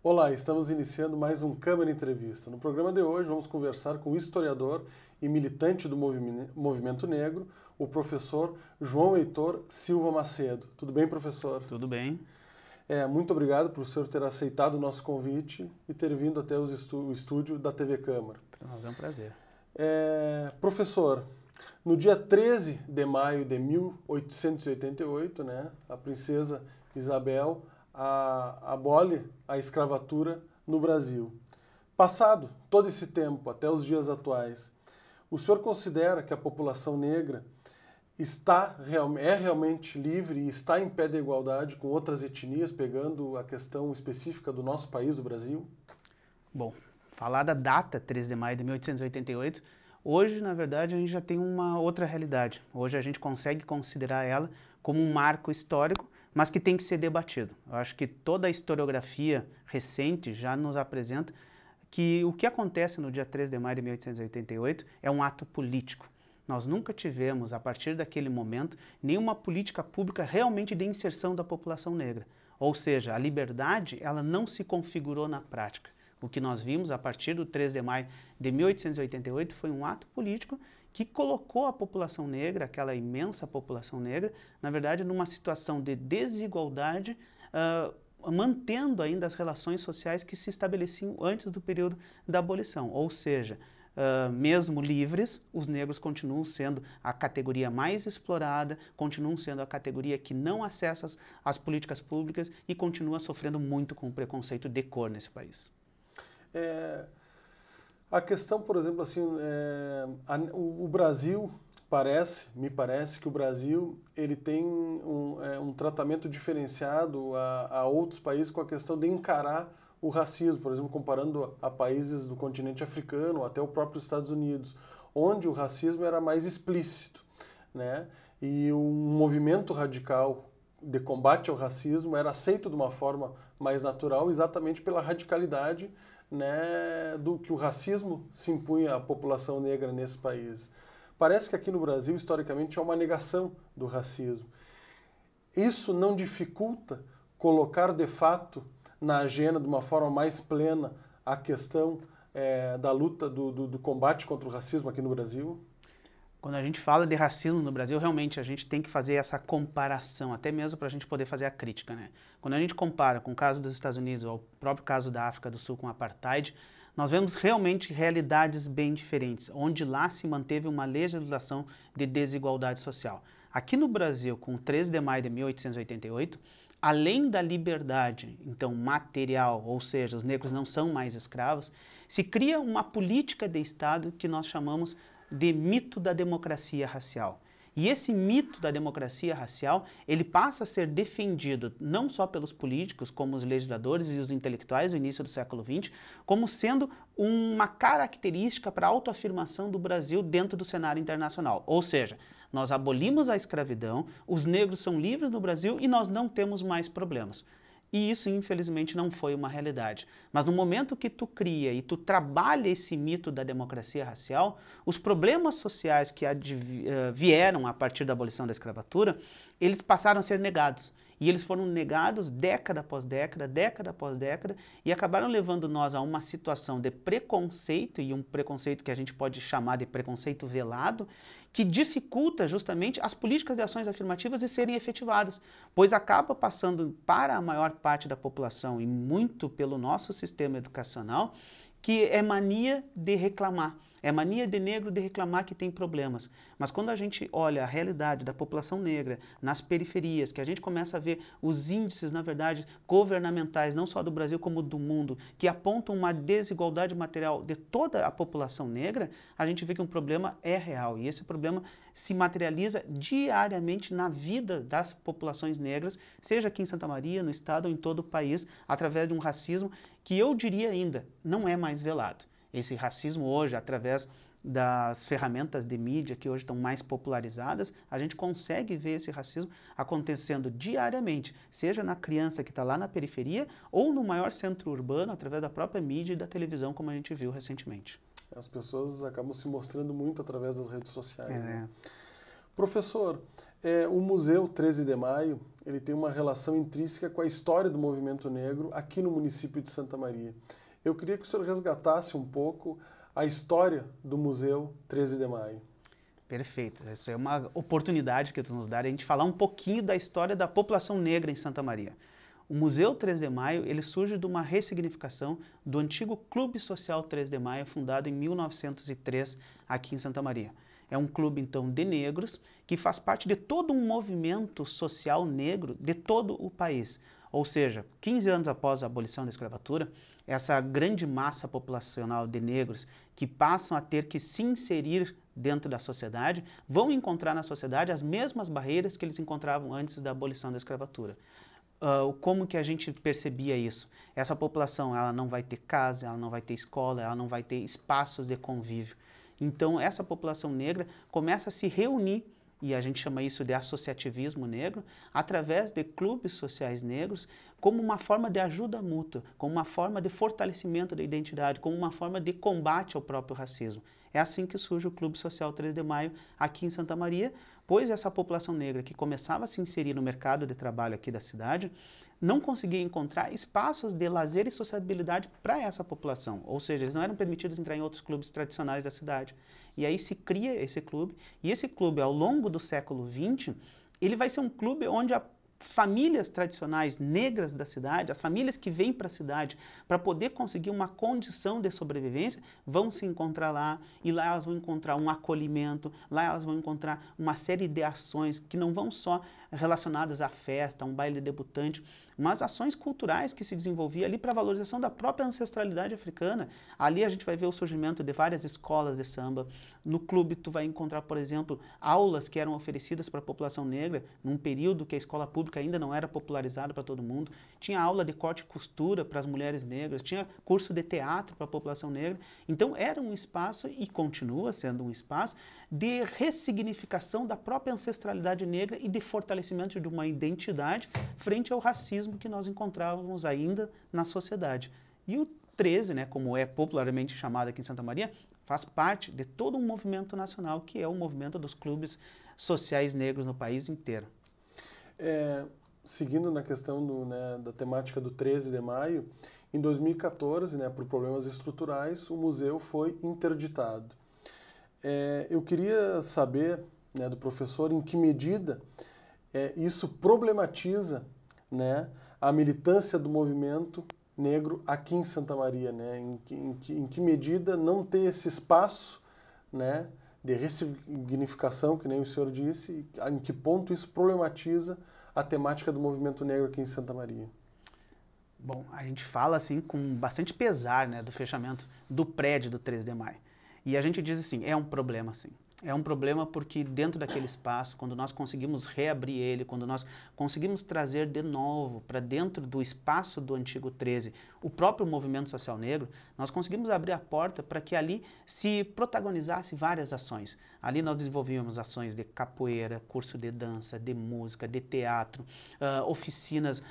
Olá, estamos iniciando mais um Câmara Entrevista. No programa de hoje vamos conversar com o historiador e militante do movimento negro, o professor João Heitor Silva Macedo. Tudo bem, professor? Tudo bem. É, muito obrigado por o senhor ter aceitado o nosso convite e ter vindo até o estúdio da TV Câmara. Para nós é um prazer. É, professor, no dia 13 de maio de 1888, né, a princesa Isabel a abole a escravatura no Brasil. Passado todo esse tempo, até os dias atuais, o senhor considera que a população negra está é realmente livre e está em pé de igualdade com outras etnias, pegando a questão específica do nosso país, do Brasil? Bom, falar da data 3 de maio de 1888, hoje, na verdade, a gente já tem uma outra realidade. Hoje a gente consegue considerar ela como um marco histórico mas que tem que ser debatido. Eu acho que toda a historiografia recente já nos apresenta que o que acontece no dia 3 de maio de 1888 é um ato político. Nós nunca tivemos, a partir daquele momento, nenhuma política pública realmente de inserção da população negra. Ou seja, a liberdade ela não se configurou na prática. O que nós vimos a partir do 3 de maio de 1888 foi um ato político que colocou a população negra, aquela imensa população negra, na verdade, numa situação de desigualdade, uh, mantendo ainda as relações sociais que se estabeleciam antes do período da abolição. Ou seja, Uh, mesmo livres, os negros continuam sendo a categoria mais explorada, continuam sendo a categoria que não acessa as, as políticas públicas e continua sofrendo muito com o preconceito de cor nesse país. É, a questão, por exemplo, assim, é, a, o, o, Brasil parece, me parece que o Brasil ele tem um, é, um tratamento diferenciado a, a, outros países com a questão de encarar o racismo, por exemplo, comparando a, a países do continente africano, até o próprio Estados Unidos, onde o racismo era mais explícito, né? E um movimento radical de combate ao racismo era aceito de uma forma mais natural, exatamente pela radicalidade né, do que o racismo se impunha à população negra nesse país. Parece que aqui no Brasil, historicamente, há uma negação do racismo. Isso não dificulta colocar de fato na agenda de uma forma mais plena a questão é, da luta do, do, do combate contra o racismo aqui no Brasil? Quando a gente fala de racismo no Brasil, realmente a gente tem que fazer essa comparação, até mesmo para a gente poder fazer a crítica. Né? Quando a gente compara com o caso dos Estados Unidos ou o próprio caso da África do Sul com o apartheid, nós vemos realmente realidades bem diferentes, onde lá se manteve uma legislação de desigualdade social. Aqui no Brasil, com 13 de maio de 1888, além da liberdade, então material, ou seja, os negros não são mais escravos, se cria uma política de Estado que nós chamamos de mito da democracia racial. E esse mito da democracia racial, ele passa a ser defendido não só pelos políticos, como os legisladores e os intelectuais do início do século XX, como sendo uma característica para a autoafirmação do Brasil dentro do cenário internacional. Ou seja, nós abolimos a escravidão, os negros são livres no Brasil e nós não temos mais problemas. E isso, infelizmente, não foi uma realidade. Mas no momento que tu cria e tu trabalha esse mito da democracia racial, os problemas sociais que eh, vieram a partir da abolição da escravatura, eles passaram a ser negados. E eles foram negados década após década, década após década, e acabaram levando nós a uma situação de preconceito, e um preconceito que a gente pode chamar de preconceito velado, que dificulta justamente as políticas de ações afirmativas de serem efetivadas, pois acaba passando para a maior parte da população e muito pelo nosso sistema educacional, que é mania de reclamar é mania de negro de reclamar que tem problemas. Mas quando a gente olha a realidade da população negra nas periferias, que a gente começa a ver os índices, na verdade, governamentais, não só do Brasil como do mundo, que apontam uma desigualdade material de toda a população negra, a gente vê que um problema é real. E esse problema se materializa diariamente na vida das populações negras, seja aqui em Santa Maria, no estado ou em todo o país, através de um racismo que eu diria ainda não é mais velado esse racismo hoje através das ferramentas de mídia que hoje estão mais popularizadas, a gente consegue ver esse racismo acontecendo diariamente, seja na criança que está lá na periferia ou no maior centro urbano, através da própria mídia e da televisão, como a gente viu recentemente. As pessoas acabam se mostrando muito através das redes sociais. Né? É. Né? Professor, é, o Museu 13 de Maio ele tem uma relação intrínseca com a história do movimento negro aqui no município de Santa Maria. Eu queria que o senhor resgatasse um pouco a história do Museu 13 de Maio. Perfeito. Essa é uma oportunidade que tu nos dá, a gente falar um pouquinho da história da população negra em Santa Maria. O Museu 3 de Maio ele surge de uma ressignificação do antigo Clube Social 3 de Maio, fundado em 1903 aqui em Santa Maria. É um clube, então, de negros que faz parte de todo um movimento social negro de todo o país. Ou seja, 15 anos após a abolição da escravatura, essa grande massa populacional de negros que passam a ter que se inserir dentro da sociedade, vão encontrar na sociedade as mesmas barreiras que eles encontravam antes da abolição da escravatura. Uh, como que a gente percebia isso? Essa população, ela não vai ter casa, ela não vai ter escola, ela não vai ter espaços de convívio. Então, essa população negra começa a se reunir e a gente chama isso de associativismo negro, através de clubes sociais negros como uma forma de ajuda mútua, como uma forma de fortalecimento da identidade, como uma forma de combate ao próprio racismo. É assim que surge o Clube Social 3 de Maio aqui em Santa Maria, pois essa população negra que começava a se inserir no mercado de trabalho aqui da cidade não conseguia encontrar espaços de lazer e sociabilidade para essa população, ou seja, eles não eram permitidos entrar em outros clubes tradicionais da cidade. E aí se cria esse clube, e esse clube, ao longo do século XX, ele vai ser um clube onde a as famílias tradicionais negras da cidade, as famílias que vêm para a cidade para poder conseguir uma condição de sobrevivência, vão se encontrar lá e lá elas vão encontrar um acolhimento, lá elas vão encontrar uma série de ações que não vão só relacionadas à festa, a um baile debutante, mas ações culturais que se desenvolvia ali para valorização da própria ancestralidade africana. Ali a gente vai ver o surgimento de várias escolas de samba. No clube tu vai encontrar, por exemplo, aulas que eram oferecidas para a população negra num período que a escola pública ainda não era popularizada para todo mundo. Tinha aula de corte e costura para as mulheres negras, tinha curso de teatro para a população negra. Então era um espaço e continua sendo um espaço de ressignificação da própria ancestralidade negra e de fortalecimento de uma identidade frente ao racismo que nós encontrávamos ainda na sociedade. E o 13, né, como é popularmente chamado aqui em Santa Maria, faz parte de todo um movimento nacional que é o movimento dos clubes sociais negros no país inteiro. É, seguindo na questão do, né, da temática do 13 de maio, em 2014, né, por problemas estruturais, o museu foi interditado. É, eu queria saber né, do professor em que medida é, isso problematiza né, a militância do movimento negro aqui em Santa Maria, né, em, que, em, que, em que medida não ter esse espaço né, de ressignificação, que nem o senhor disse, em que ponto isso problematiza a temática do movimento negro aqui em Santa Maria? Bom, a gente fala assim com bastante pesar né, do fechamento do prédio do 3 de maio. E a gente diz assim, é um problema sim. É um problema porque dentro daquele espaço, quando nós conseguimos reabrir ele, quando nós conseguimos trazer de novo para dentro do espaço do antigo 13 o próprio movimento social negro, nós conseguimos abrir a porta para que ali se protagonizasse várias ações. Ali nós desenvolvíamos ações de capoeira, curso de dança, de música, de teatro, uh, oficinas uh,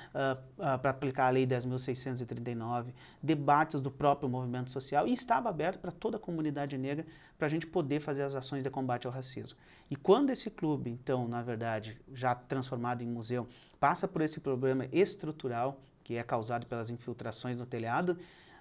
uh, para aplicar a Lei 10.639, debates do próprio movimento social e estava aberto para toda a comunidade negra para a gente poder fazer as ações de combate ao racismo. E quando esse clube, então, na verdade, já transformado em museu, passa por esse problema estrutural, que é causado pelas infiltrações no telhado,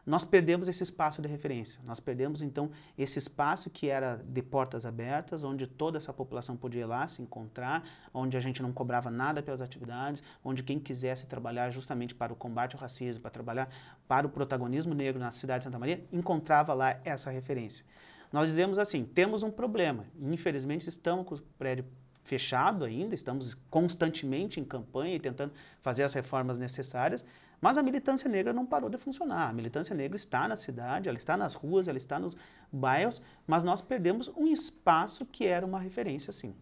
nós perdemos esse espaço de referência. Nós perdemos então esse espaço que era de portas abertas, onde toda essa população podia ir lá se encontrar, onde a gente não cobrava nada pelas atividades, onde quem quisesse trabalhar justamente para o combate ao racismo, para trabalhar para o protagonismo negro na cidade de Santa Maria, encontrava lá essa referência. Nós dizemos assim: temos um problema, infelizmente estamos com o prédio fechado ainda, estamos constantemente em campanha e tentando fazer as reformas necessárias, mas a militância negra não parou de funcionar. A militância negra está na cidade, ela está nas ruas, ela está nos bairros, mas nós perdemos um espaço que era uma referência, sim.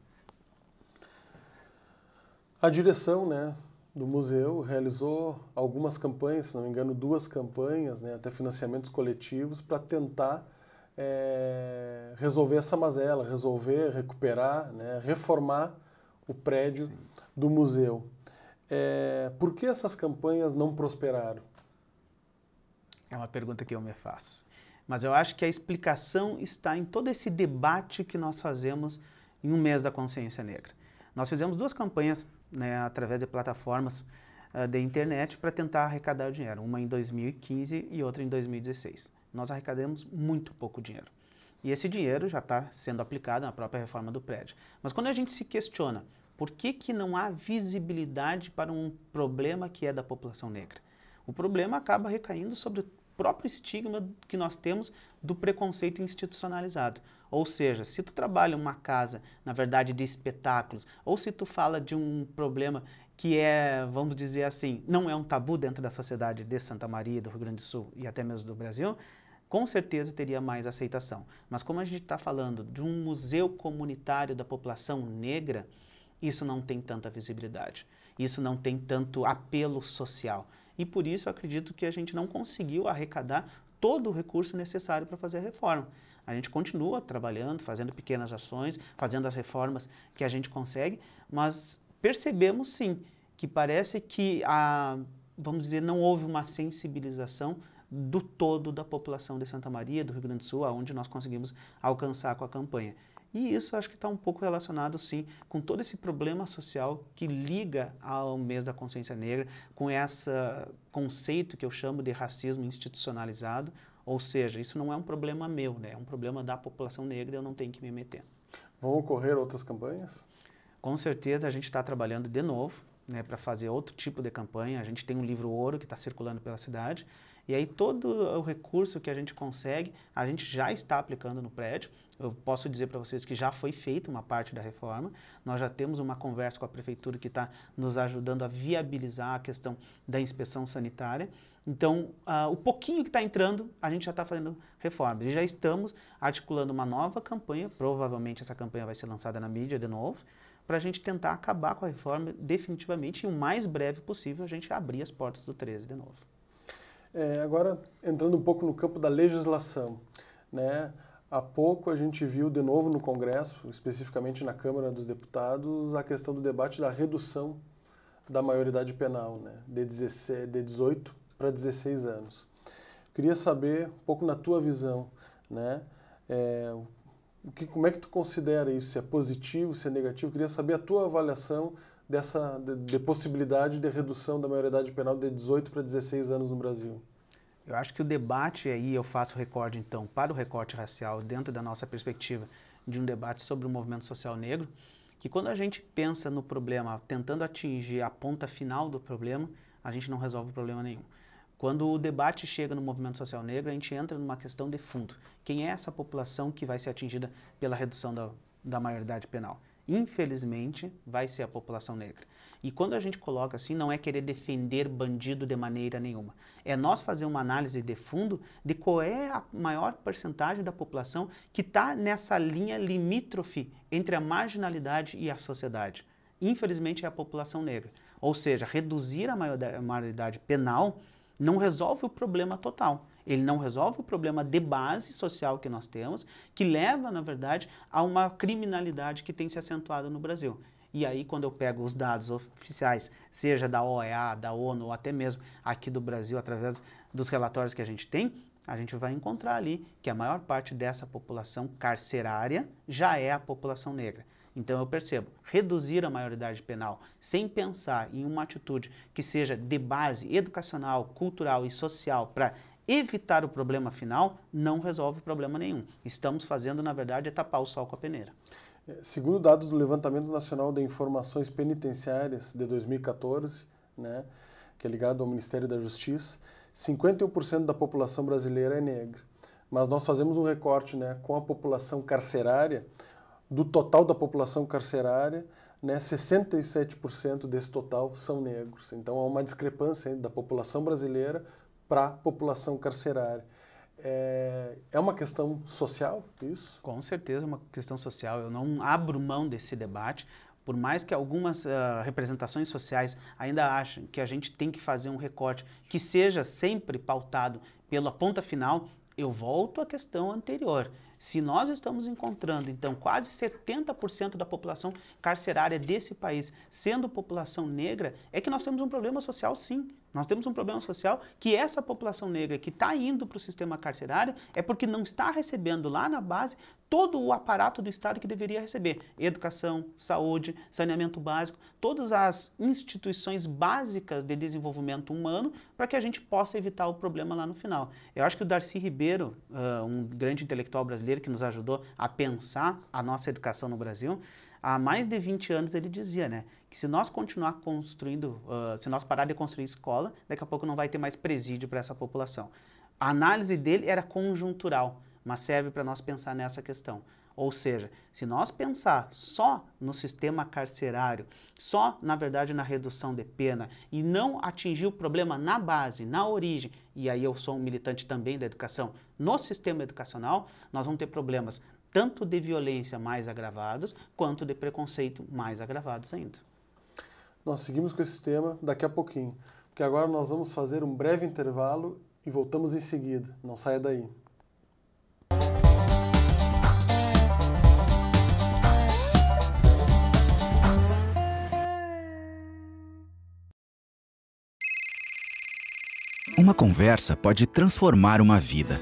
A direção né, do museu realizou algumas campanhas, se não me engano, duas campanhas, né, até financiamentos coletivos, para tentar é, resolver essa mazela, resolver, recuperar, né, reformar o prédio Sim. do museu. É, por que essas campanhas não prosperaram? É uma pergunta que eu me faço. Mas eu acho que a explicação está em todo esse debate que nós fazemos em um mês da consciência negra. Nós fizemos duas campanhas né, através de plataformas uh, de internet para tentar arrecadar dinheiro, uma em 2015 e outra em 2016 nós arrecadamos muito pouco dinheiro. E esse dinheiro já está sendo aplicado na própria reforma do prédio. Mas quando a gente se questiona por que, que não há visibilidade para um problema que é da população negra, o problema acaba recaindo sobre o próprio estigma que nós temos do preconceito institucionalizado. Ou seja, se tu trabalha uma casa, na verdade, de espetáculos, ou se tu fala de um problema que é, vamos dizer assim, não é um tabu dentro da sociedade de Santa Maria, do Rio Grande do Sul e até mesmo do Brasil, com certeza teria mais aceitação. Mas como a gente está falando de um museu comunitário da população negra, isso não tem tanta visibilidade, isso não tem tanto apelo social. E por isso acredito que a gente não conseguiu arrecadar todo o recurso necessário para fazer a reforma. A gente continua trabalhando, fazendo pequenas ações, fazendo as reformas que a gente consegue, mas percebemos sim que parece que a, vamos dizer, não houve uma sensibilização do todo da população de Santa Maria, do Rio Grande do Sul, aonde nós conseguimos alcançar com a campanha. E isso acho que está um pouco relacionado, sim, com todo esse problema social que liga ao mês da consciência negra, com esse conceito que eu chamo de racismo institucionalizado, ou seja, isso não é um problema meu, né? é um problema da população negra, eu não tenho que me meter. Vão ocorrer outras campanhas? Com certeza a gente está trabalhando de novo né, para fazer outro tipo de campanha. A gente tem um livro ouro que está circulando pela cidade e aí todo o recurso que a gente consegue, a gente já está aplicando no prédio. Eu posso dizer para vocês que já foi feita uma parte da reforma. Nós já temos uma conversa com a prefeitura que está nos ajudando a viabilizar a questão da inspeção sanitária. Então, uh, o pouquinho que está entrando, a gente já está fazendo reformas. E já estamos articulando uma nova campanha, provavelmente essa campanha vai ser lançada na mídia de novo, para a gente tentar acabar com a reforma definitivamente e o mais breve possível a gente abrir as portas do 13 de novo. É, agora, entrando um pouco no campo da legislação, né? Há pouco a gente viu de novo no Congresso, especificamente na Câmara dos Deputados, a questão do debate da redução da maioridade penal, né? de, de 18 para 16 anos. Queria saber um pouco na tua visão, né? É, o que, como é que tu considera isso? Se é positivo, se é negativo? Queria saber a tua avaliação dessa de, de possibilidade de redução da maioridade penal de 18 para 16 anos no Brasil? Eu acho que o debate aí, eu faço recorde então para o recorte racial dentro da nossa perspectiva de um debate sobre o movimento social negro, que quando a gente pensa no problema, tentando atingir a ponta final do problema, a gente não resolve problema nenhum. Quando o debate chega no movimento social negro, a gente entra numa questão de fundo. Quem é essa população que vai ser atingida pela redução da, da maioridade penal? infelizmente, vai ser a população negra. E quando a gente coloca assim, não é querer defender bandido de maneira nenhuma. É nós fazer uma análise de fundo de qual é a maior porcentagem da população que está nessa linha limítrofe entre a marginalidade e a sociedade. Infelizmente, é a população negra. Ou seja, reduzir a maioridade penal não resolve o problema total ele não resolve o problema de base social que nós temos, que leva, na verdade, a uma criminalidade que tem se acentuado no Brasil. E aí, quando eu pego os dados oficiais, seja da OEA, da ONU, ou até mesmo aqui do Brasil, através dos relatórios que a gente tem, a gente vai encontrar ali que a maior parte dessa população carcerária já é a população negra. Então eu percebo, reduzir a maioridade penal sem pensar em uma atitude que seja de base educacional, cultural e social para evitar o problema final não resolve problema nenhum. Estamos fazendo, na verdade, é tapar o sol com a peneira. É, segundo dados do Levantamento Nacional de Informações Penitenciárias de 2014, né, que é ligado ao Ministério da Justiça, 51% da população brasileira é negra. Mas nós fazemos um recorte né, com a população carcerária, do total da população carcerária, né, 67% desse total são negros. Então há uma discrepância da população brasileira para a população carcerária. É, é uma questão social isso? Com certeza é uma questão social. Eu não abro mão desse debate. Por mais que algumas uh, representações sociais ainda achem que a gente tem que fazer um recorte que seja sempre pautado pela ponta final, eu volto à questão anterior. Se nós estamos encontrando, então, quase 70% da população carcerária desse país sendo população negra, é que nós temos um problema social, sim. Nós temos um problema social que essa população negra que está indo para o sistema carcerário é porque não está recebendo lá na base todo o aparato do Estado que deveria receber: educação, saúde, saneamento básico, todas as instituições básicas de desenvolvimento humano para que a gente possa evitar o problema lá no final. Eu acho que o Darcy Ribeiro, um grande intelectual brasileiro que nos ajudou a pensar a nossa educação no Brasil, há mais de 20 anos ele dizia, né? Que se nós continuar construindo, uh, se nós parar de construir escola, daqui a pouco não vai ter mais presídio para essa população. A análise dele era conjuntural, mas serve para nós pensar nessa questão. Ou seja, se nós pensar só no sistema carcerário, só na verdade na redução de pena e não atingir o problema na base, na origem, e aí eu sou um militante também da educação, no sistema educacional, nós vamos ter problemas tanto de violência mais agravados, quanto de preconceito mais agravados ainda. Nós seguimos com esse tema daqui a pouquinho, porque agora nós vamos fazer um breve intervalo e voltamos em seguida. Não saia daí. Uma conversa pode transformar uma vida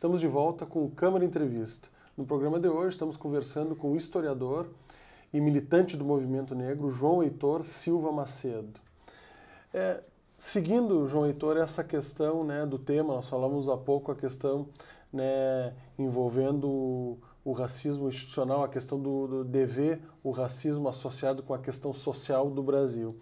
Estamos de volta com o Câmara Entrevista. No programa de hoje, estamos conversando com o historiador e militante do movimento negro, João Heitor Silva Macedo. É, seguindo, João Heitor, essa questão né, do tema, nós falamos há pouco a questão né, envolvendo o, o racismo institucional, a questão do, do dever o racismo associado com a questão social do Brasil.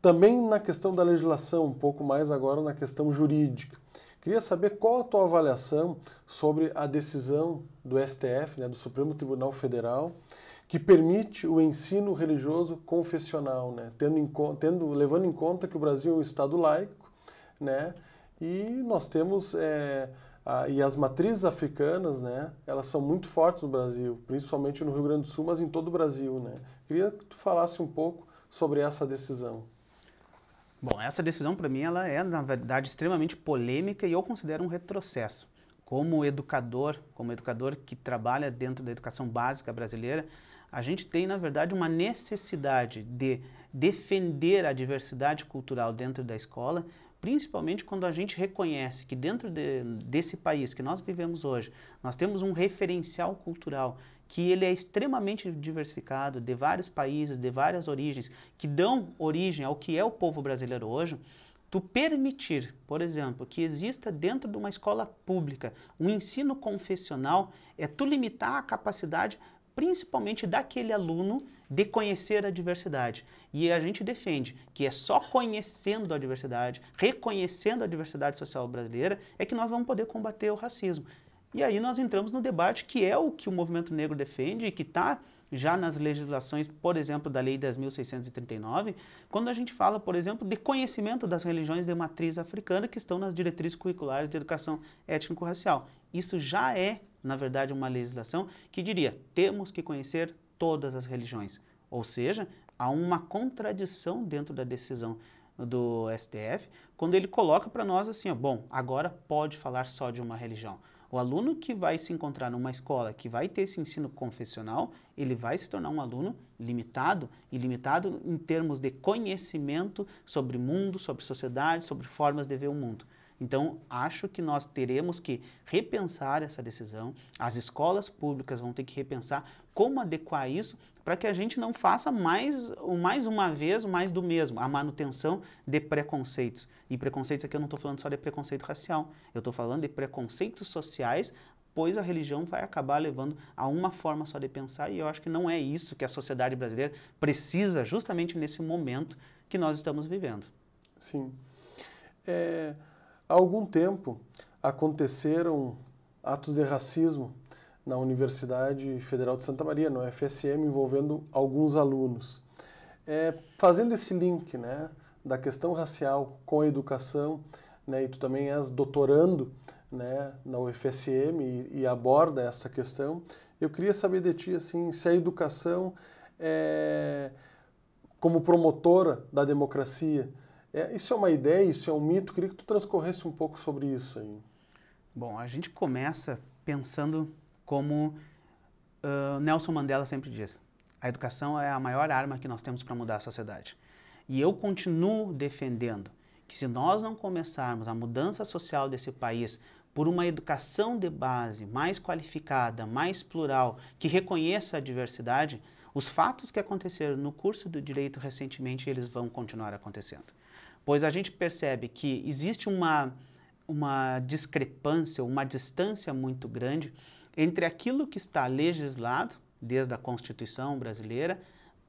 Também na questão da legislação, um pouco mais agora na questão jurídica. Queria saber qual a tua avaliação sobre a decisão do STF, né, do Supremo Tribunal Federal, que permite o ensino religioso confessional, né, tendo, em, tendo levando em conta que o Brasil é um Estado laico, né, e nós temos é, a, e as matrizes africanas, né, elas são muito fortes no Brasil, principalmente no Rio Grande do Sul, mas em todo o Brasil, né. Queria que tu falasse um pouco sobre essa decisão. Bom, essa decisão para mim ela é na verdade extremamente polêmica e eu considero um retrocesso. Como educador, como educador que trabalha dentro da educação básica brasileira, a gente tem na verdade uma necessidade de defender a diversidade cultural dentro da escola, principalmente quando a gente reconhece que dentro de, desse país que nós vivemos hoje, nós temos um referencial cultural que ele é extremamente diversificado, de vários países, de várias origens, que dão origem ao que é o povo brasileiro hoje, tu permitir, por exemplo, que exista dentro de uma escola pública um ensino confessional, é tu limitar a capacidade principalmente daquele aluno de conhecer a diversidade. E a gente defende que é só conhecendo a diversidade, reconhecendo a diversidade social brasileira, é que nós vamos poder combater o racismo. E aí nós entramos no debate que é o que o movimento negro defende e que está já nas legislações, por exemplo, da Lei 10.639, quando a gente fala, por exemplo, de conhecimento das religiões de matriz africana que estão nas diretrizes curriculares de educação étnico-racial. Isso já é, na verdade, uma legislação que diria: temos que conhecer todas as religiões. Ou seja, há uma contradição dentro da decisão do STF, quando ele coloca para nós assim, ó, bom, agora pode falar só de uma religião. O aluno que vai se encontrar numa escola que vai ter esse ensino confessional, ele vai se tornar um aluno limitado, e limitado em termos de conhecimento sobre mundo, sobre sociedade, sobre formas de ver o mundo. Então, acho que nós teremos que repensar essa decisão. As escolas públicas vão ter que repensar como adequar isso para que a gente não faça mais, mais uma vez mais do mesmo, a manutenção de preconceitos. E preconceitos aqui eu não estou falando só de preconceito racial, eu estou falando de preconceitos sociais, pois a religião vai acabar levando a uma forma só de pensar, e eu acho que não é isso que a sociedade brasileira precisa justamente nesse momento que nós estamos vivendo. Sim. É, há algum tempo aconteceram atos de racismo na Universidade Federal de Santa Maria, no FSM, envolvendo alguns alunos. É, fazendo esse link né, da questão racial com a educação, né, e tu também és doutorando né, na UFSM e, e aborda essa questão, eu queria saber de ti assim, se a educação, é, como promotora da democracia, é, isso é uma ideia, isso é um mito? Queria que tu transcorresse um pouco sobre isso aí. Bom, a gente começa pensando como uh, Nelson Mandela sempre diz, a educação é a maior arma que nós temos para mudar a sociedade. E eu continuo defendendo que se nós não começarmos a mudança social desse país por uma educação de base mais qualificada, mais plural, que reconheça a diversidade, os fatos que aconteceram no curso do direito recentemente, eles vão continuar acontecendo. Pois a gente percebe que existe uma, uma discrepância, uma distância muito grande entre aquilo que está legislado, desde a Constituição brasileira,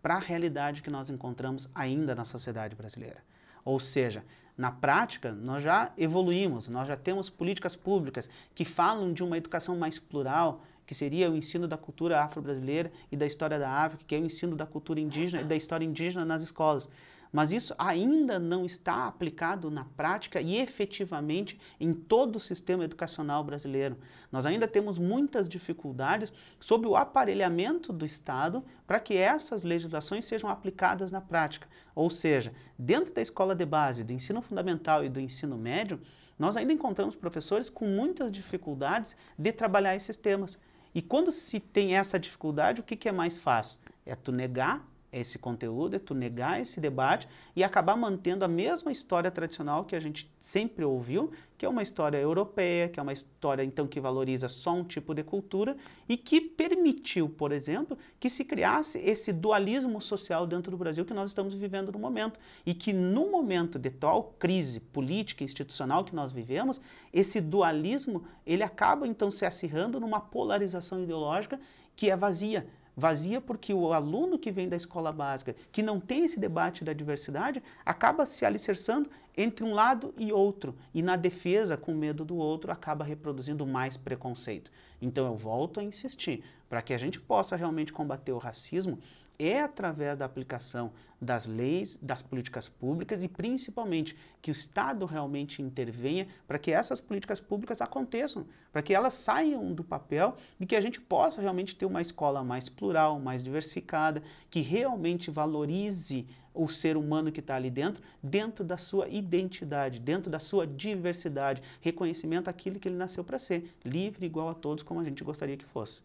para a realidade que nós encontramos ainda na sociedade brasileira. Ou seja, na prática, nós já evoluímos, nós já temos políticas públicas que falam de uma educação mais plural, que seria o ensino da cultura afro-brasileira e da história da África, que é o ensino da cultura indígena e da história indígena nas escolas mas isso ainda não está aplicado na prática e efetivamente em todo o sistema educacional brasileiro. Nós ainda temos muitas dificuldades sobre o aparelhamento do Estado para que essas legislações sejam aplicadas na prática. Ou seja, dentro da escola de base, do ensino fundamental e do ensino médio, nós ainda encontramos professores com muitas dificuldades de trabalhar esses temas. E quando se tem essa dificuldade, o que, que é mais fácil? É tu negar esse conteúdo, é tu negar esse debate e acabar mantendo a mesma história tradicional que a gente sempre ouviu, que é uma história europeia, que é uma história então que valoriza só um tipo de cultura e que permitiu, por exemplo, que se criasse esse dualismo social dentro do Brasil que nós estamos vivendo no momento e que no momento de tal crise política e institucional que nós vivemos, esse dualismo ele acaba então se acirrando numa polarização ideológica que é vazia Vazia porque o aluno que vem da escola básica, que não tem esse debate da diversidade, acaba se alicerçando entre um lado e outro. E na defesa, com medo do outro, acaba reproduzindo mais preconceito. Então eu volto a insistir, para que a gente possa realmente combater o racismo, é através da aplicação das leis, das políticas públicas e principalmente que o Estado realmente intervenha para que essas políticas públicas aconteçam, para que elas saiam do papel e que a gente possa realmente ter uma escola mais plural, mais diversificada, que realmente valorize o ser humano que está ali dentro, dentro da sua identidade, dentro da sua diversidade, reconhecimento àquilo que ele nasceu para ser, livre igual a todos como a gente gostaria que fosse.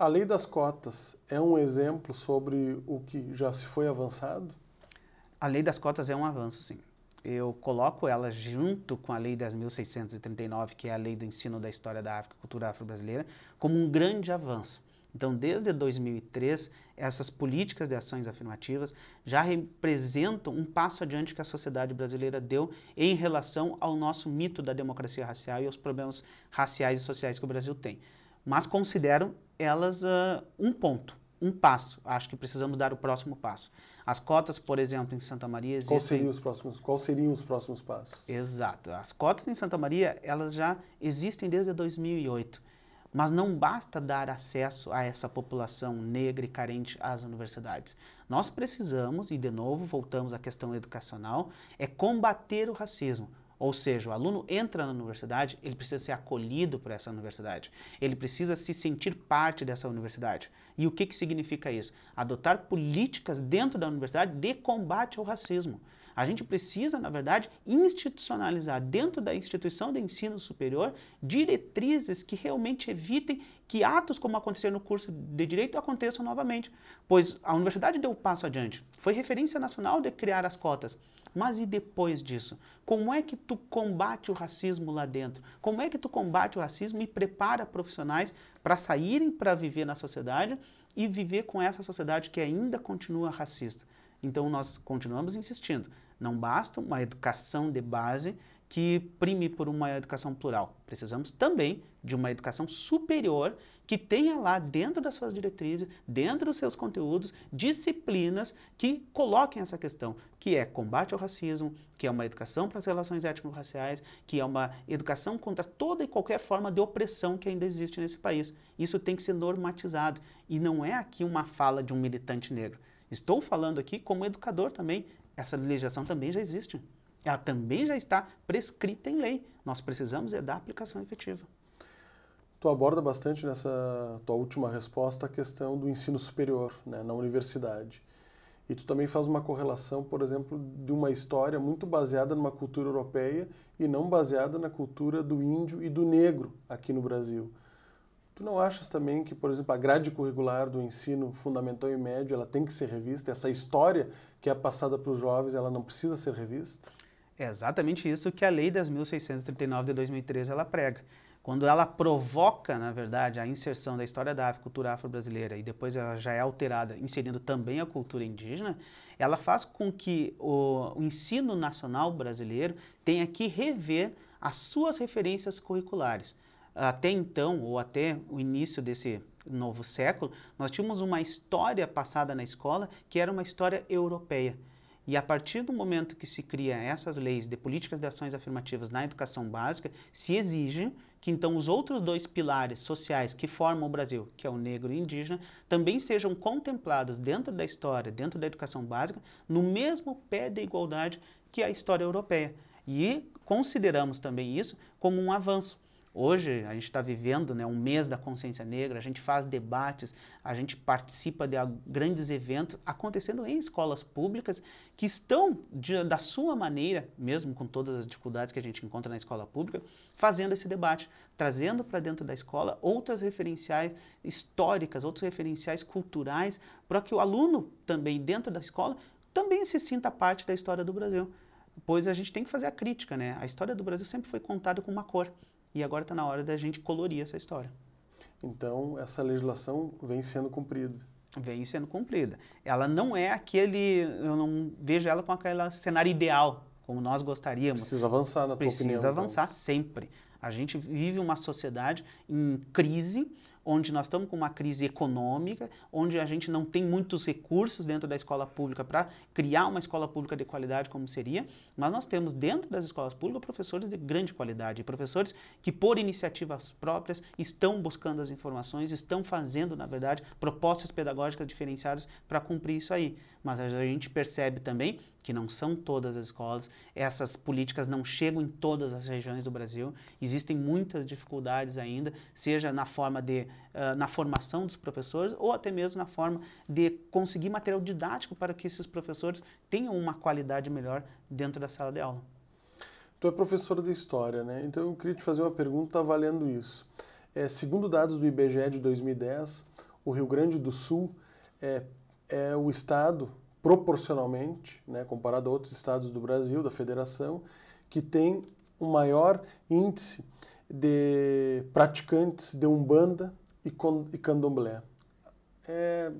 A lei das cotas é um exemplo sobre o que já se foi avançado? A lei das cotas é um avanço, sim. Eu coloco ela junto com a lei 10.639, que é a lei do ensino da história da África cultura afro-brasileira, como um grande avanço. Então, desde 2003, essas políticas de ações afirmativas já representam um passo adiante que a sociedade brasileira deu em relação ao nosso mito da democracia racial e aos problemas raciais e sociais que o Brasil tem. Mas considero elas uh, um ponto, um passo. Acho que precisamos dar o próximo passo. As cotas, por exemplo, em Santa Maria existem... Qual seriam os próximos, qual seriam os próximos passos? Exato. As cotas em Santa Maria, elas já existem desde 2008. Mas não basta dar acesso a essa população negra e carente às universidades. Nós precisamos, e de novo voltamos à questão educacional, é combater o racismo. Ou seja, o aluno entra na universidade, ele precisa ser acolhido por essa universidade, ele precisa se sentir parte dessa universidade. E o que, que significa isso? Adotar políticas dentro da universidade de combate ao racismo. A gente precisa, na verdade, institucionalizar dentro da instituição de ensino superior diretrizes que realmente evitem que atos como aconteceram no curso de direito aconteçam novamente. Pois a universidade deu um passo adiante, foi referência nacional de criar as cotas. Mas e depois disso? Como é que tu combate o racismo lá dentro? Como é que tu combate o racismo e prepara profissionais para saírem para viver na sociedade e viver com essa sociedade que ainda continua racista? Então nós continuamos insistindo. Não basta uma educação de base que prime por uma educação plural. Precisamos também de uma educação superior que tenha lá dentro das suas diretrizes, dentro dos seus conteúdos, disciplinas que coloquem essa questão, que é combate ao racismo, que é uma educação para as relações étnico-raciais, que é uma educação contra toda e qualquer forma de opressão que ainda existe nesse país. Isso tem que ser normatizado e não é aqui uma fala de um militante negro. Estou falando aqui como educador também. Essa legislação também já existe. Ela também já está prescrita em lei. Nós precisamos é da aplicação efetiva. Tu aborda bastante nessa tua última resposta a questão do ensino superior, né, na universidade. E tu também faz uma correlação, por exemplo, de uma história muito baseada numa cultura europeia e não baseada na cultura do índio e do negro aqui no Brasil. Tu não achas também que, por exemplo, a grade curricular do ensino fundamental e médio, ela tem que ser revista? Essa história que é passada para os jovens, ela não precisa ser revista? É exatamente isso que a Lei 10.639 de 2013 ela prega. Quando ela provoca, na verdade, a inserção da história da cultura afro-brasileira e depois ela já é alterada, inserindo também a cultura indígena, ela faz com que o, o ensino nacional brasileiro tenha que rever as suas referências curriculares. Até então, ou até o início desse novo século, nós tínhamos uma história passada na escola que era uma história europeia. E a partir do momento que se cria essas leis de políticas de ações afirmativas na educação básica, se exige que então os outros dois pilares sociais que formam o Brasil, que é o negro e o indígena, também sejam contemplados dentro da história, dentro da educação básica, no mesmo pé de igualdade que a história europeia. E consideramos também isso como um avanço. Hoje a gente está vivendo né, um mês da consciência negra, a gente faz debates, a gente participa de grandes eventos acontecendo em escolas públicas que estão, de, da sua maneira, mesmo com todas as dificuldades que a gente encontra na escola pública, fazendo esse debate, trazendo para dentro da escola outras referenciais históricas, outros referenciais culturais, para que o aluno também dentro da escola também se sinta parte da história do Brasil. Pois a gente tem que fazer a crítica, né? A história do Brasil sempre foi contada com uma cor. E agora está na hora da gente colorir essa história. Então, essa legislação vem sendo cumprida. Vem sendo cumprida. Ela não é aquele. Eu não vejo ela com aquele cenário ideal, como nós gostaríamos. Precisa avançar, na tua Precisa opinião. Precisa então. avançar então. sempre. A gente vive uma sociedade em crise onde nós estamos com uma crise econômica, onde a gente não tem muitos recursos dentro da escola pública para criar uma escola pública de qualidade como seria, mas nós temos dentro das escolas públicas professores de grande qualidade, professores que por iniciativas próprias estão buscando as informações, estão fazendo, na verdade, propostas pedagógicas diferenciadas para cumprir isso aí mas a gente percebe também que não são todas as escolas, essas políticas não chegam em todas as regiões do Brasil, existem muitas dificuldades ainda, seja na forma de, uh, na formação dos professores ou até mesmo na forma de conseguir material didático para que esses professores tenham uma qualidade melhor dentro da sala de aula. Tu é professora de História, né? Então eu queria te fazer uma pergunta valendo isso. É, segundo dados do IBGE de 2010, o Rio Grande do Sul é, é o Estado, proporcionalmente, né, comparado a outros estados do Brasil, da federação, que tem o um maior índice de praticantes de umbanda e, e candomblé. É,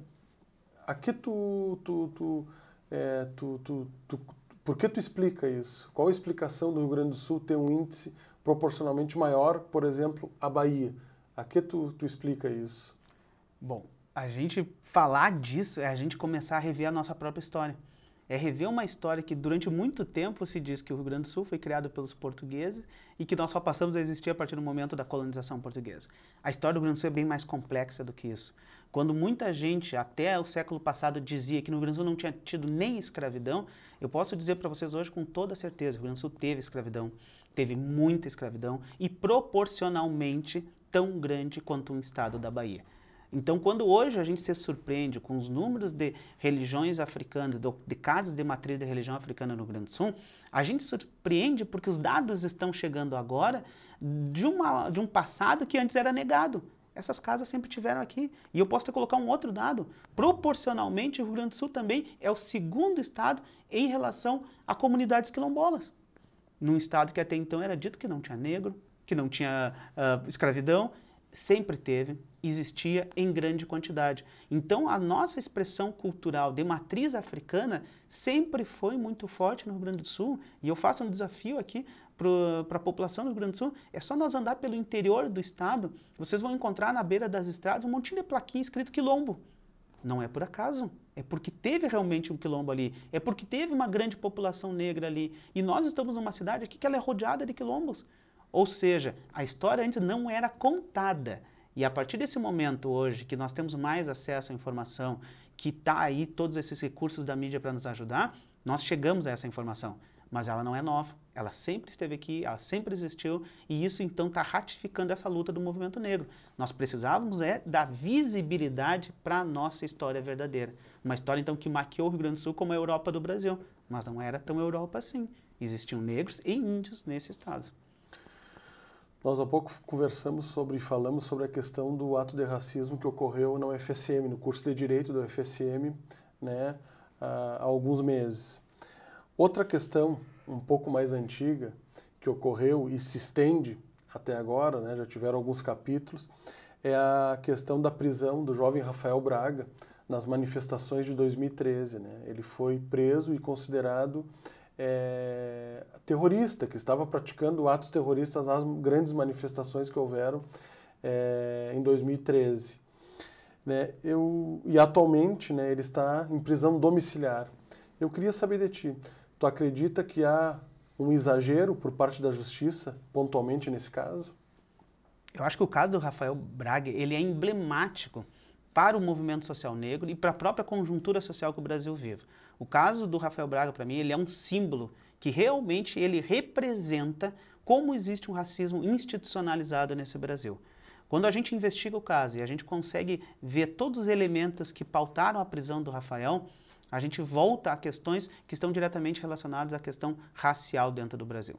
aqui tu, tu, tu, é, tu, tu, tu, por que tu explica isso? Qual a explicação do Rio Grande do Sul ter um índice proporcionalmente maior, por exemplo, a Bahia? A que tu, tu explica isso? Bom, a gente falar disso é a gente começar a rever a nossa própria história. É rever uma história que durante muito tempo se diz que o Rio Grande do Sul foi criado pelos portugueses e que nós só passamos a existir a partir do momento da colonização portuguesa. A história do Rio Grande do Sul é bem mais complexa do que isso. Quando muita gente, até o século passado, dizia que no Rio Grande do Sul não tinha tido nem escravidão, eu posso dizer para vocês hoje com toda certeza: o Rio Grande do Sul teve escravidão, teve muita escravidão e proporcionalmente tão grande quanto um estado da Bahia. Então, quando hoje a gente se surpreende com os números de religiões africanas, de casos de matriz de religião africana no Rio Grande do Sul, a gente surpreende porque os dados estão chegando agora de, uma, de um passado que antes era negado. Essas casas sempre tiveram aqui. E eu posso até colocar um outro dado. Proporcionalmente, o Rio Grande do Sul também é o segundo estado em relação a comunidades quilombolas. Num estado que até então era dito que não tinha negro, que não tinha uh, escravidão, sempre teve existia em grande quantidade. Então, a nossa expressão cultural de matriz africana sempre foi muito forte no Rio Grande do Sul, e eu faço um desafio aqui para a população do Rio Grande do Sul, é só nós andar pelo interior do estado, vocês vão encontrar na beira das estradas um monte de plaquinha escrito quilombo. Não é por acaso, é porque teve realmente um quilombo ali, é porque teve uma grande população negra ali, e nós estamos numa cidade aqui que ela é rodeada de quilombos. Ou seja, a história antes não era contada, e a partir desse momento hoje que nós temos mais acesso à informação, que está aí todos esses recursos da mídia para nos ajudar, nós chegamos a essa informação. Mas ela não é nova, ela sempre esteve aqui, ela sempre existiu, e isso então está ratificando essa luta do movimento negro. Nós precisávamos é da visibilidade para a nossa história verdadeira. Uma história então que maquiou o Rio Grande do Sul como a Europa do Brasil, mas não era tão Europa assim. Existiam negros e índios nesse estado. Nós há pouco conversamos sobre e falamos sobre a questão do ato de racismo que ocorreu na UFSM, no curso de Direito da UFSM, né, há alguns meses. Outra questão um pouco mais antiga que ocorreu e se estende até agora, né, já tiveram alguns capítulos, é a questão da prisão do jovem Rafael Braga nas manifestações de 2013. Né? Ele foi preso e considerado é, terrorista, que estava praticando atos terroristas nas grandes manifestações que houveram é, em 2013. Né, eu, e atualmente né, ele está em prisão domiciliar. Eu queria saber de ti, tu acredita que há um exagero por parte da justiça, pontualmente nesse caso? Eu acho que o caso do Rafael Braga, ele é emblemático para o movimento social negro e para a própria conjuntura social que o Brasil vive. O caso do Rafael Braga, para mim, ele é um símbolo que realmente ele representa como existe um racismo institucionalizado nesse Brasil. Quando a gente investiga o caso e a gente consegue ver todos os elementos que pautaram a prisão do Rafael, a gente volta a questões que estão diretamente relacionadas à questão racial dentro do Brasil.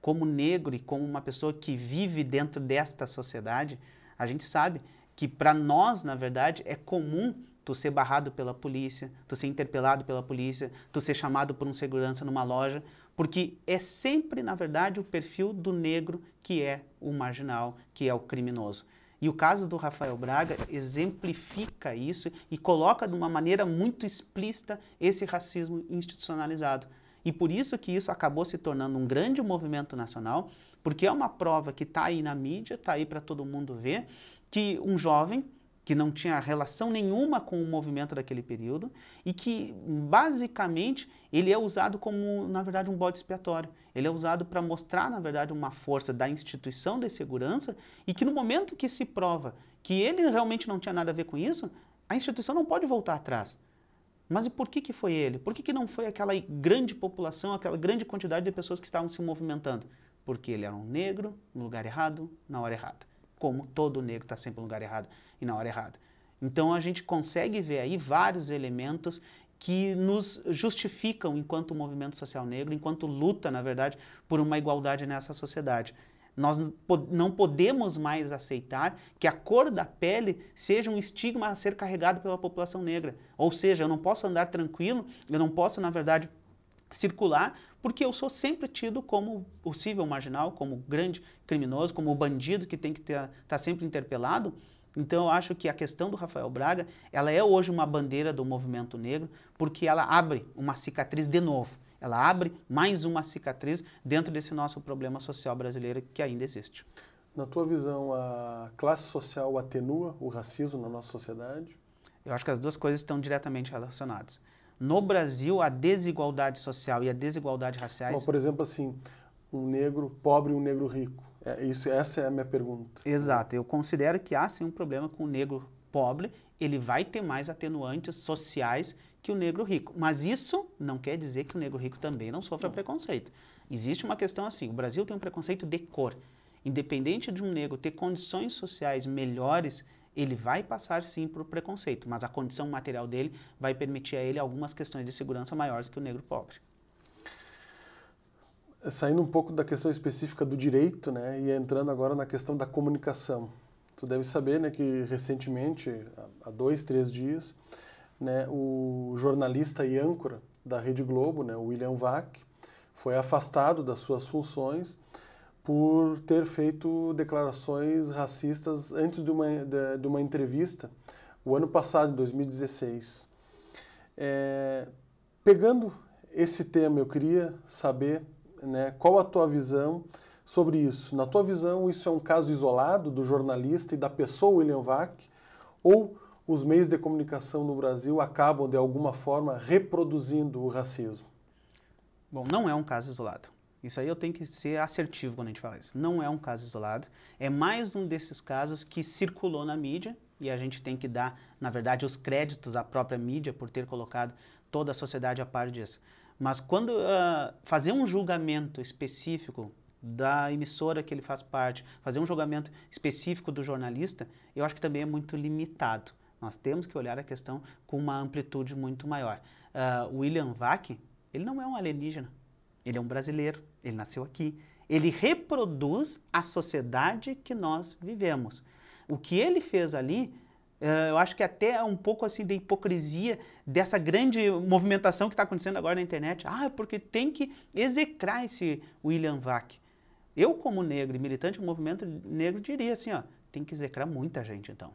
Como negro e como uma pessoa que vive dentro desta sociedade, a gente sabe que para nós, na verdade, é comum tu ser barrado pela polícia, tu ser interpelado pela polícia, tu ser chamado por um segurança numa loja, porque é sempre, na verdade, o perfil do negro que é o marginal, que é o criminoso. E o caso do Rafael Braga exemplifica isso e coloca de uma maneira muito explícita esse racismo institucionalizado. E por isso que isso acabou se tornando um grande movimento nacional, porque é uma prova que está aí na mídia, está aí para todo mundo ver, que um jovem que não tinha relação nenhuma com o movimento daquele período e que basicamente ele é usado como, na verdade, um bode expiatório. Ele é usado para mostrar, na verdade, uma força da instituição de segurança e que no momento que se prova que ele realmente não tinha nada a ver com isso, a instituição não pode voltar atrás. Mas e por que, que foi ele? Por que, que não foi aquela grande população, aquela grande quantidade de pessoas que estavam se movimentando? Porque ele era um negro, no lugar errado, na hora errada como todo negro está sempre no lugar errado e na hora errada. Então a gente consegue ver aí vários elementos que nos justificam enquanto movimento social negro, enquanto luta, na verdade, por uma igualdade nessa sociedade. Nós não podemos mais aceitar que a cor da pele seja um estigma a ser carregado pela população negra. Ou seja, eu não posso andar tranquilo, eu não posso, na verdade, circular porque eu sou sempre tido como possível marginal, como grande criminoso, como bandido que tem que estar tá sempre interpelado. Então eu acho que a questão do Rafael Braga, ela é hoje uma bandeira do movimento negro, porque ela abre uma cicatriz de novo. Ela abre mais uma cicatriz dentro desse nosso problema social brasileiro que ainda existe. Na tua visão, a classe social atenua o racismo na nossa sociedade? Eu acho que as duas coisas estão diretamente relacionadas no Brasil a desigualdade social e a desigualdade raciais. Bom, por exemplo, assim, um negro pobre e um negro rico. É, isso, essa é a minha pergunta. Exato. Eu considero que há sim um problema com o negro pobre. Ele vai ter mais atenuantes sociais que o negro rico. Mas isso não quer dizer que o negro rico também não sofra não. preconceito. Existe uma questão assim: o Brasil tem um preconceito de cor. Independente de um negro ter condições sociais melhores ele vai passar sim por preconceito, mas a condição material dele vai permitir a ele algumas questões de segurança maiores que o negro pobre. Saindo um pouco da questão específica do direito, né, e entrando agora na questão da comunicação. Tu deve saber, né, que recentemente, há dois, três dias, né, o jornalista e âncora da Rede Globo, né, William Vac, foi afastado das suas funções por ter feito declarações racistas antes de uma, de, de uma entrevista, o ano passado, em 2016. É, pegando esse tema, eu queria saber né, qual a tua visão sobre isso. Na tua visão, isso é um caso isolado do jornalista e da pessoa William Vac, ou os meios de comunicação no Brasil acabam, de alguma forma, reproduzindo o racismo? Bom, não é um caso isolado. Isso aí eu tenho que ser assertivo quando a gente fala isso. Não é um caso isolado, é mais um desses casos que circulou na mídia e a gente tem que dar, na verdade, os créditos à própria mídia por ter colocado toda a sociedade a par disso. Mas quando uh, fazer um julgamento específico da emissora que ele faz parte, fazer um julgamento específico do jornalista, eu acho que também é muito limitado. Nós temos que olhar a questão com uma amplitude muito maior. Uh, William Vac, ele não é um alienígena ele é um brasileiro, ele nasceu aqui. Ele reproduz a sociedade que nós vivemos. O que ele fez ali, eh, eu acho que até é um pouco assim de hipocrisia dessa grande movimentação que está acontecendo agora na internet. Ah, é porque tem que execrar esse William Vac. Eu, como negro e militante do movimento negro, diria assim: ó, tem que execrar muita gente então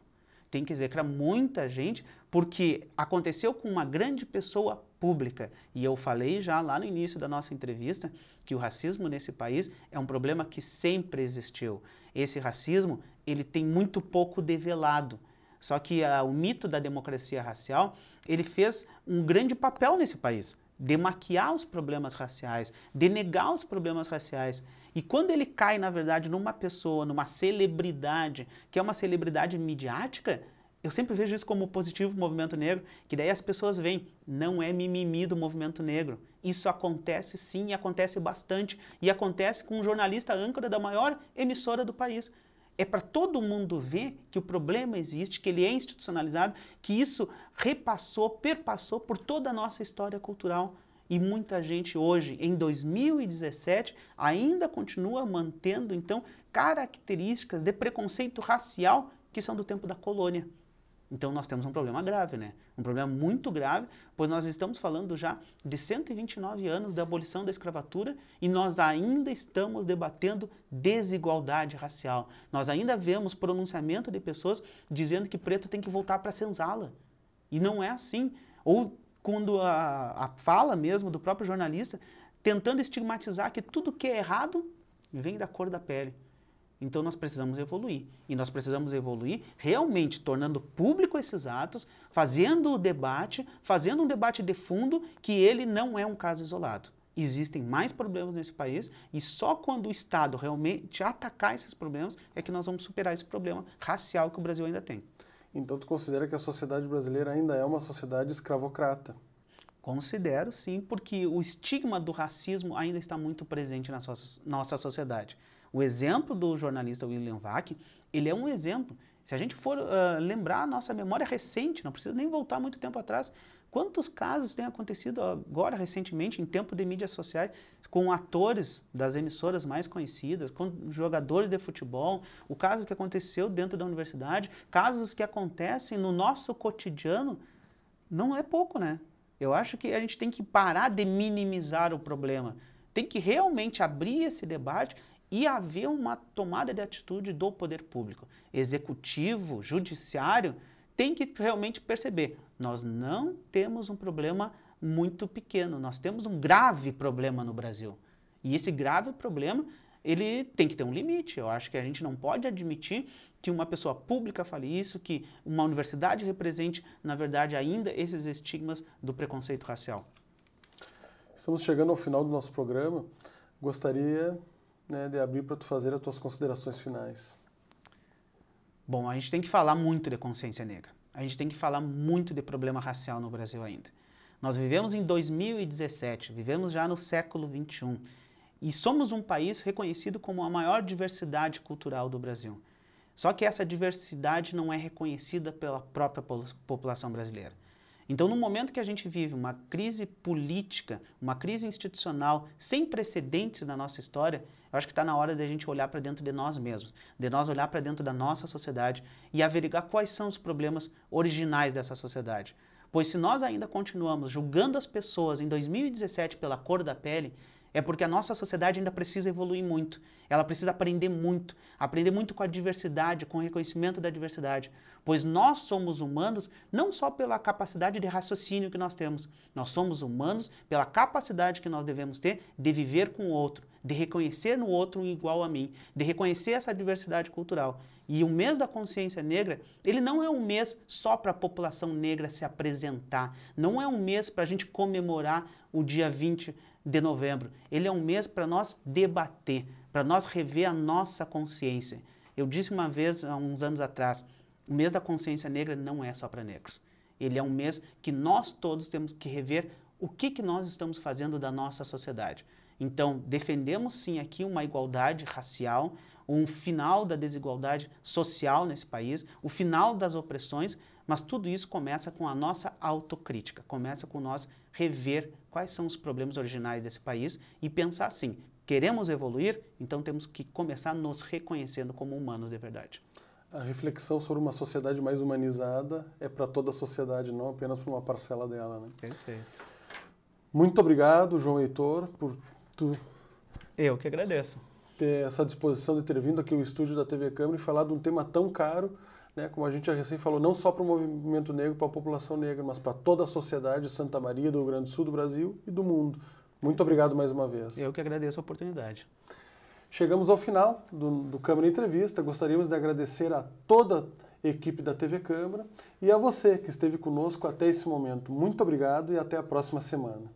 tem que execrar muita gente, porque aconteceu com uma grande pessoa pública. E eu falei já lá no início da nossa entrevista que o racismo nesse país é um problema que sempre existiu. Esse racismo, ele tem muito pouco develado. Só que a, ah, o mito da democracia racial, ele fez um grande papel nesse país, de maquiar os problemas raciais, de negar os problemas raciais. E quando ele cai, na verdade, numa pessoa, numa celebridade, que é uma celebridade midiática, eu sempre vejo isso como positivo o movimento negro, que daí as pessoas veem, não é mimimi do movimento negro. Isso acontece sim, e acontece bastante, e acontece com um jornalista âncora da maior emissora do país. É para todo mundo ver que o problema existe, que ele é institucionalizado, que isso repassou, perpassou por toda a nossa história cultural. E muita gente hoje, em 2017, ainda continua mantendo então características de preconceito racial que são do tempo da colônia. Então nós temos um problema grave, né? Um problema muito grave, pois nós estamos falando já de 129 anos da abolição da escravatura e nós ainda estamos debatendo desigualdade racial. Nós ainda vemos pronunciamento de pessoas dizendo que preto tem que voltar para a senzala. E não é assim. Ou quando a, a fala mesmo do próprio jornalista, tentando estigmatizar que tudo que é errado vem da cor da pele. Então nós precisamos evoluir. E nós precisamos evoluir realmente tornando público esses atos, fazendo o debate, fazendo um debate de fundo que ele não é um caso isolado. Existem mais problemas nesse país e só quando o Estado realmente atacar esses problemas é que nós vamos superar esse problema racial que o Brasil ainda tem. Então tu considera que a sociedade brasileira ainda é uma sociedade escravocrata? Considero sim, porque o estigma do racismo ainda está muito presente na nossa sociedade. O exemplo do jornalista William Vac, ele é um exemplo. Se a gente for uh, lembrar a nossa memória recente, não precisa nem voltar muito tempo atrás, Quantos casos têm acontecido agora recentemente, em tempo de mídias sociais, com atores das emissoras mais conhecidas, com jogadores de futebol, o caso que aconteceu dentro da universidade, casos que acontecem no nosso cotidiano, não é pouco, né? Eu acho que a gente tem que parar de minimizar o problema. Tem que realmente abrir esse debate e haver uma tomada de atitude do poder público, executivo, judiciário, tem que realmente perceber: nós não temos um problema muito pequeno, nós temos um grave problema no Brasil. E esse grave problema ele tem que ter um limite. Eu acho que a gente não pode admitir que uma pessoa pública fale isso, que uma universidade represente, na verdade, ainda esses estigmas do preconceito racial. Estamos chegando ao final do nosso programa. Gostaria né, de abrir para tu fazer as tuas considerações finais. Bom, a gente tem que falar muito de consciência negra. A gente tem que falar muito de problema racial no Brasil ainda. Nós vivemos em 2017, vivemos já no século 21 e somos um país reconhecido como a maior diversidade cultural do Brasil. Só que essa diversidade não é reconhecida pela própria população brasileira. Então, no momento que a gente vive uma crise política, uma crise institucional sem precedentes na nossa história, eu acho que está na hora da gente olhar para dentro de nós mesmos, de nós olhar para dentro da nossa sociedade e averiguar quais são os problemas originais dessa sociedade. Pois se nós ainda continuamos julgando as pessoas em 2017 pela cor da pele, é porque a nossa sociedade ainda precisa evoluir muito. Ela precisa aprender muito, aprender muito com a diversidade, com o reconhecimento da diversidade, pois nós somos humanos não só pela capacidade de raciocínio que nós temos, nós somos humanos pela capacidade que nós devemos ter de viver com o outro, de reconhecer no outro um igual a mim, de reconhecer essa diversidade cultural. E o mês da consciência negra, ele não é um mês só para a população negra se apresentar, não é um mês para a gente comemorar o dia 20 de novembro. Ele é um mês para nós debater, para nós rever a nossa consciência. Eu disse uma vez, há uns anos atrás, o mês da consciência negra não é só para negros. Ele é um mês que nós todos temos que rever o que, que nós estamos fazendo da nossa sociedade. Então, defendemos sim aqui uma igualdade racial, um final da desigualdade social nesse país, o final das opressões, mas tudo isso começa com a nossa autocrítica, começa com nós rever quais são os problemas originais desse país e pensar assim: queremos evoluir, então temos que começar nos reconhecendo como humanos de verdade. A reflexão sobre uma sociedade mais humanizada é para toda a sociedade, não apenas para uma parcela dela. Né? Perfeito. Muito obrigado, João Heitor, por tu. Eu que agradeço. Ter essa disposição de ter vindo aqui ao estúdio da TV Câmara e falar de um tema tão caro né, como a gente já recém falou, não só para o movimento negro, para a população negra, mas para toda a sociedade de Santa Maria, do Rio Grande do Sul, do Brasil e do mundo. Muito obrigado mais uma vez. Eu que agradeço a oportunidade. Chegamos ao final do, do Câmara Entrevista. Gostaríamos de agradecer a toda a equipe da TV Câmara e a você que esteve conosco até esse momento. Muito obrigado e até a próxima semana.